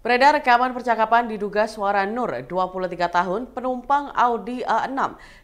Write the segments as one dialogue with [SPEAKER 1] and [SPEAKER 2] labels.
[SPEAKER 1] Beredar rekaman percakapan diduga suara Nur, 23 tahun, penumpang Audi A6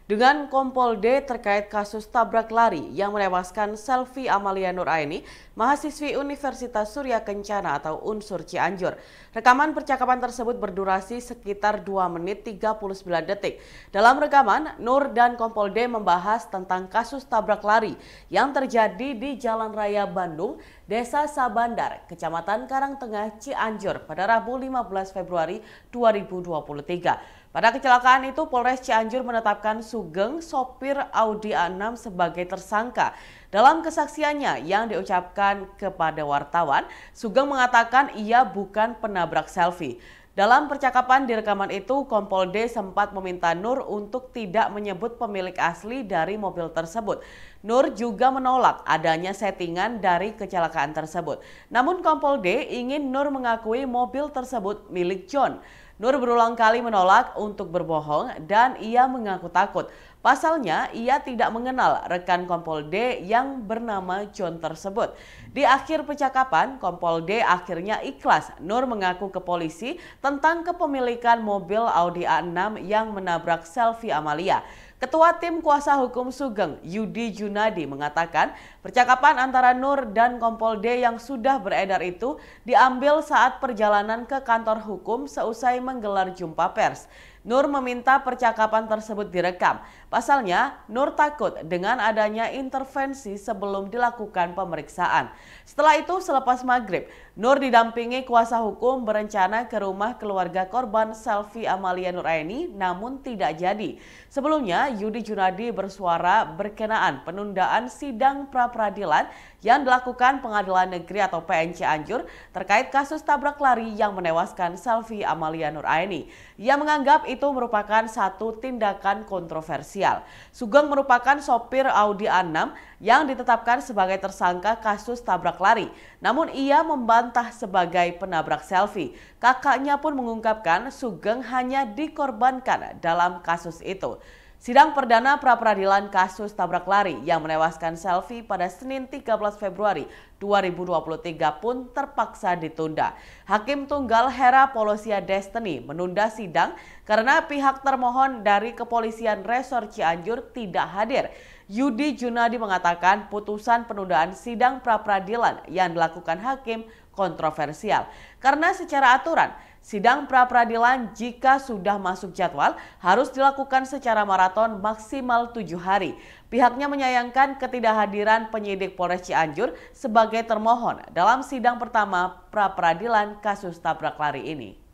[SPEAKER 1] dengan Kompol D terkait kasus tabrak lari yang menewaskan Selvi Amalia Nur Aini, mahasiswi Universitas Surya Kencana atau Unsur Cianjur. Rekaman percakapan tersebut berdurasi sekitar 2 menit 39 detik. Dalam rekaman, Nur dan Kompol D membahas tentang kasus tabrak lari yang terjadi di Jalan Raya Bandung, Desa Sabandar, Kecamatan Karangtengah, Cianjur pada Rabu Rabu 15 Februari 2023. Pada kecelakaan itu Polres Cianjur menetapkan Sugeng sopir Audi A6 sebagai tersangka. Dalam kesaksiannya yang diucapkan kepada wartawan, Sugeng mengatakan ia bukan penabrak selfie. Dalam percakapan di rekaman itu, Kompol D sempat meminta Nur untuk tidak menyebut pemilik asli dari mobil tersebut. Nur juga menolak adanya settingan dari kecelakaan tersebut. Namun Kompol D ingin Nur mengakui mobil tersebut milik John. Nur berulang kali menolak untuk berbohong dan ia mengaku takut. Pasalnya, ia tidak mengenal rekan Kompol D yang bernama John tersebut. Di akhir percakapan, Kompol D akhirnya ikhlas. Nur mengaku ke polisi tentang kepemilikan mobil Audi A6 yang menabrak selfie Amalia. Ketua Tim Kuasa Hukum Sugeng, Yudi Junadi, mengatakan percakapan antara Nur dan Kompol D yang sudah beredar itu diambil saat perjalanan ke kantor hukum seusai menggelar jumpa pers. Nur meminta percakapan tersebut direkam. Pasalnya, Nur takut dengan adanya intervensi sebelum dilakukan pemeriksaan. Setelah itu, selepas maghrib, Nur didampingi kuasa hukum berencana ke rumah keluarga korban Selvi Amalia Nuraini, namun tidak jadi. Sebelumnya, Yudi Junadi bersuara berkenaan penundaan sidang pra-peradilan yang dilakukan Pengadilan Negeri atau PNC Anjur terkait kasus tabrak lari yang menewaskan Selvi Amalia Nuraini. Ia menganggap itu itu merupakan satu tindakan kontroversial. Sugeng merupakan sopir Audi A6 yang ditetapkan sebagai tersangka kasus tabrak lari. Namun ia membantah sebagai penabrak selfie. Kakaknya pun mengungkapkan Sugeng hanya dikorbankan dalam kasus itu. Sidang perdana pra-peradilan kasus tabrak lari yang menewaskan Selfie pada Senin 13 Februari 2023 pun terpaksa ditunda. Hakim Tunggal Hera Polosia Destiny menunda sidang karena pihak termohon dari kepolisian Resor Cianjur tidak hadir. Yudi Junadi mengatakan putusan penundaan sidang pra-peradilan yang dilakukan hakim kontroversial. Karena secara aturan, sidang pra-peradilan jika sudah masuk jadwal harus dilakukan secara maraton maksimal tujuh hari. Pihaknya menyayangkan ketidakhadiran penyidik Polres Cianjur sebagai termohon dalam sidang pertama pra-peradilan kasus tabrak lari ini.